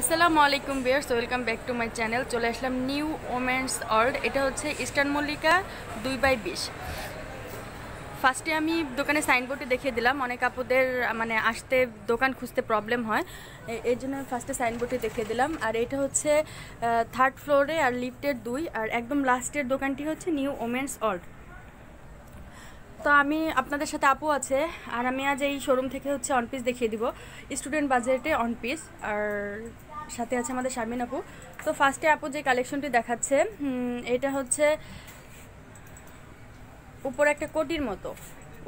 আসসালামু আলাইকুম বিয়ার্স welcome back to my channel চলে আসলাম নিউ ওমেন্স অর্ড এটা হচ্ছে ইস্টার্ন মল্লিকা দুই বাই বিশ ফার্স্টে আমি দোকানে সাইনবোর্ডে দেখিয়ে দিলাম অনেক আপুদের মানে আসতে দোকান খুঁজতে প্রবলেম হয় এই জন্য আমি ফার্স্টে সাইনবোর্ডে দেখিয়ে দিলাম আর এটা হচ্ছে থার্ড ফ্লোরে আর লিফটের দুই আর একদম লাস্টের দোকানটি হচ্ছে নিউ ওমেন্স অর্ড তো আমি আপনাদের সাথে আপু আছে আর আমি আজ এই শোরুম থেকে হচ্ছে অন পিস দেখিয়ে দিব স্টুডেন্ট বাজেটে অন পিস আর সাথে আছে আমাদের শারমিন আপু তো ফার্স্টে আপু যে কালেকশনটি দেখাচ্ছে এটা হচ্ছে উপরে একটা কোটির মতো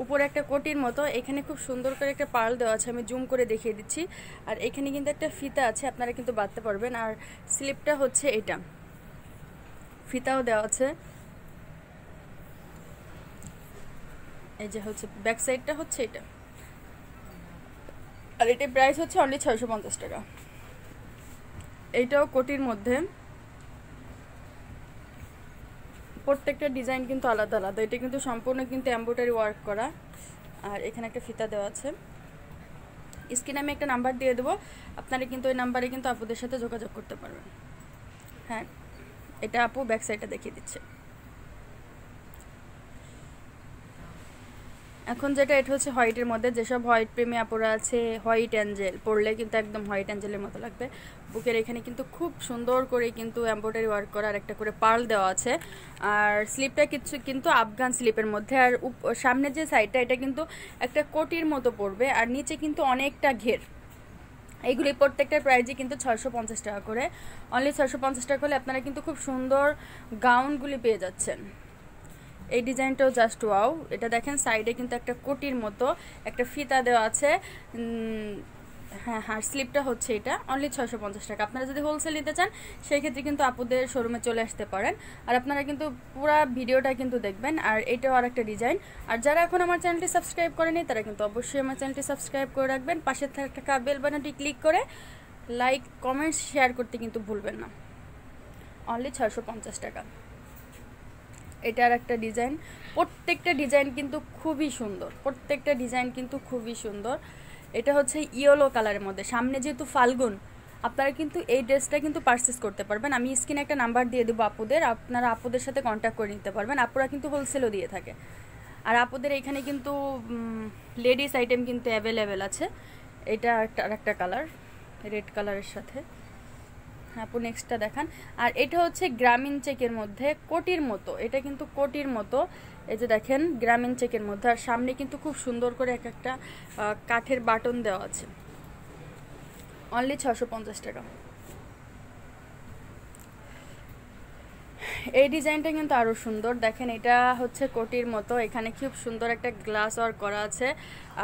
উপরে একটা কোটির মতো এখানে খুব সুন্দর করে একটা পার্ল দেওয়া আছে আমি জুম করে দেখিয়ে দিচ্ছি আর এখানে কিন্তু একটা ফিতা আছে আপনারা কিন্তু বাঁধতে পারবেন আর স্লিপটা হচ্ছে এটা ফিতাও দেওয়া আছে এই যে হচ্ছে ব্যাক সাইডটা হচ্ছে এটা আর এটির প্রাইস হচ্ছে অনলি ছয়শো পঞ্চাশ টাকা এইটাও কোটির মধ্যে প্রত্যেকটা ডিজাইন কিন্তু আলাদা আলাদা এটা কিন্তু সম্পূর্ণ কিন্তু এম্ব্রয়ডারি ওয়ার্ক করা আর এখানে একটা ফিতা দেওয়া আছে স্ক্রিনে আমি একটা নাম্বার দিয়ে দেবো আপনারা কিন্তু ওই নাম্বারে কিন্তু আপুদের সাথে যোগাযোগ করতে পারবেন হ্যাঁ এটা আপু ব্যাক সাইডটা দেখিয়ে দিচ্ছে এখন যেটা এটা হচ্ছে হোয়াইটের মধ্যে যেসব হোয়াইট প্রেমী আপুরা আছে হোয়াইট অ্যাঞ্জেল পড়লে কিন্তু একদম হোয়াইট অ্যাঞ্জেলের মতো লাগবে বুকের এখানে কিন্তু খুব সুন্দর করে কিন্তু এম্ব্রয়ডারি ওয়ার্ক করা আর একটা করে পার্ল দেওয়া আছে আর স্লিপটা কিছু কিন্তু আফগান স্লিপের মধ্যে আর সামনে যে সাইডটা এটা কিন্তু একটা কোটির মতো পড়বে আর নিচে কিন্তু অনেকটা ঘের এইগুলি প্রত্যেকটার প্রাইজই কিন্তু ছশো পঞ্চাশ টাকা করে অনলি ছশো পঞ্চাশ টাকা হলে আপনারা কিন্তু খুব সুন্দর গাউনগুলি পেয়ে যাচ্ছেন এই ডিজাইনটাও জাস্ট ওয়াও এটা দেখেন সাইডে কিন্তু একটা কোটির মতো একটা ফিতা দেওয়া আছে হ্যাঁ হ্যাঁ স্লিপটা হচ্ছে এটা অনলি ছশো পঞ্চাশ টাকা আপনারা যদি হোলসেল নিতে চান সেই ক্ষেত্রে কিন্তু আপুদের শোরুমে চলে আসতে পারেন আর আপনারা কিন্তু পুরো ভিডিওটা কিন্তু দেখবেন আর এটাও আর একটা ডিজাইন আর যারা এখন আমার চ্যানেলটি সাবস্ক্রাইব করেনি তারা কিন্তু অবশ্যই আমার চ্যানেলটি সাবস্ক্রাইব করে রাখবেন পাশে থাকা বেল বানানটি ক্লিক করে লাইক কমেন্টস শেয়ার করতে কিন্তু ভুলবেন না অনলি ছশো পঞ্চাশ টাকা এটার একটা ডিজাইন প্রত্যেকটা ডিজাইন কিন্তু খুবই সুন্দর প্রত্যেকটা ডিজাইন কিন্তু খুবই সুন্দর এটা হচ্ছে ইয়েলো কালারের মধ্যে সামনে যেহেতু ফাল্গুন আপনারা কিন্তু এই ড্রেসটা কিন্তু পারচেস করতে পারবেন আমি স্ক্রিনে একটা নাম্বার দিয়ে দেবো আপুদের আপনারা আপুদের সাথে কন্ট্যাক্ট করে নিতে পারবেন আপুরা কিন্তু হোলসেলও দিয়ে থাকে আর আপুদের এখানে কিন্তু লেডিস আইটেম কিন্তু অ্যাভেলেবেল আছে এটা একটা আর একটা কালার রেড কালারের সাথে আপু নেক্সটটা দেখান আর এটা হচ্ছে গ্রামীণ চেকের মধ্যে কোটির মতো এটা কিন্তু কোটির মতো এই যে দেখেন গ্রামীণ চেকের মধ্যে আর সামনে কিন্তু খুব সুন্দর করে এক একটা কাঠের বাটন দেওয়া আছে অনলি ছশো টাকা এই ডিজাইনটা কিন্তু আরও সুন্দর দেখেন এটা হচ্ছে কোটির মতো এখানে খুব সুন্দর একটা গ্লাস ওয়ার্ক করা আছে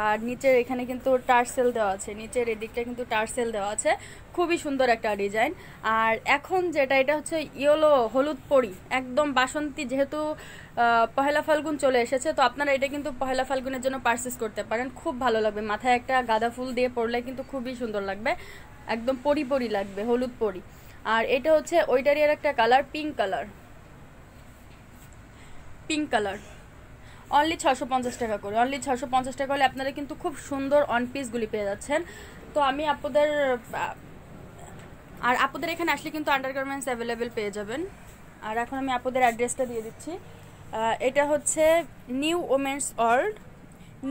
আর নিচের এখানে কিন্তু টার্সেল দেওয়া আছে নিচের এদিকটা কিন্তু টার্সেল দেওয়া আছে খুবই সুন্দর একটা ডিজাইন আর এখন যেটা এটা হচ্ছে ইয়েলো হলুদ পরি একদম বাসন্তী যেহেতু পহেলা ফাল্গুন চলে এসেছে তো আপনারা এটা কিন্তু পহেলা ফাল্গুনের জন্য পার্সেস করতে পারেন খুব ভালো লাগবে মাথায় একটা গাঁদা ফুল দিয়ে পরলে কিন্তু খুবই সুন্দর লাগবে একদম পরি পরি লাগবে হলুদ পরি আর এটা হচ্ছে ওইটারই আর একটা colour pink colour pink colour only ছশো পঞ্চাশ টাকা করে অনলি ছশো পঞ্চাশ টাকা হলে আপনারা কিন্তু খুব সুন্দর অন পিসগুলি পেয়ে যাচ্ছেন তো আমি আপনাদের আর আপনাদের এখানে আসলে কিন্তু আন্ডারগার্মেন্টস অ্যাভেলেবেল পেয়ে যাবেন আর এখন আমি আপনাদের অ্যাড্রেসটা দিয়ে দিচ্ছি এটা হচ্ছে new women's world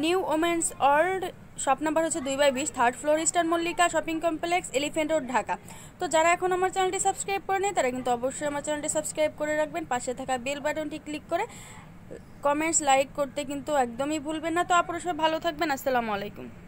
new women's world shop number হচ্ছে দুই বাই বিশ third floor Eastern Mallika shopping complex Elephant Road Dhaka তো যারা এখন আমার চ্যানেলটি সাবস্ক্রাইব করে নেই তারা কিন্তু অবশ্যই আমার চ্যানেলটি সাবস্ক্রাইব করে রাখবেন পাশে থাকা বেল বাটনটি ক্লিক করে কমেন্টস লাইক করতে কিন্তু একদমই ভুলবেন না তো আপনারা সব ভালো থাকবেন আসসালামু আলাইকুম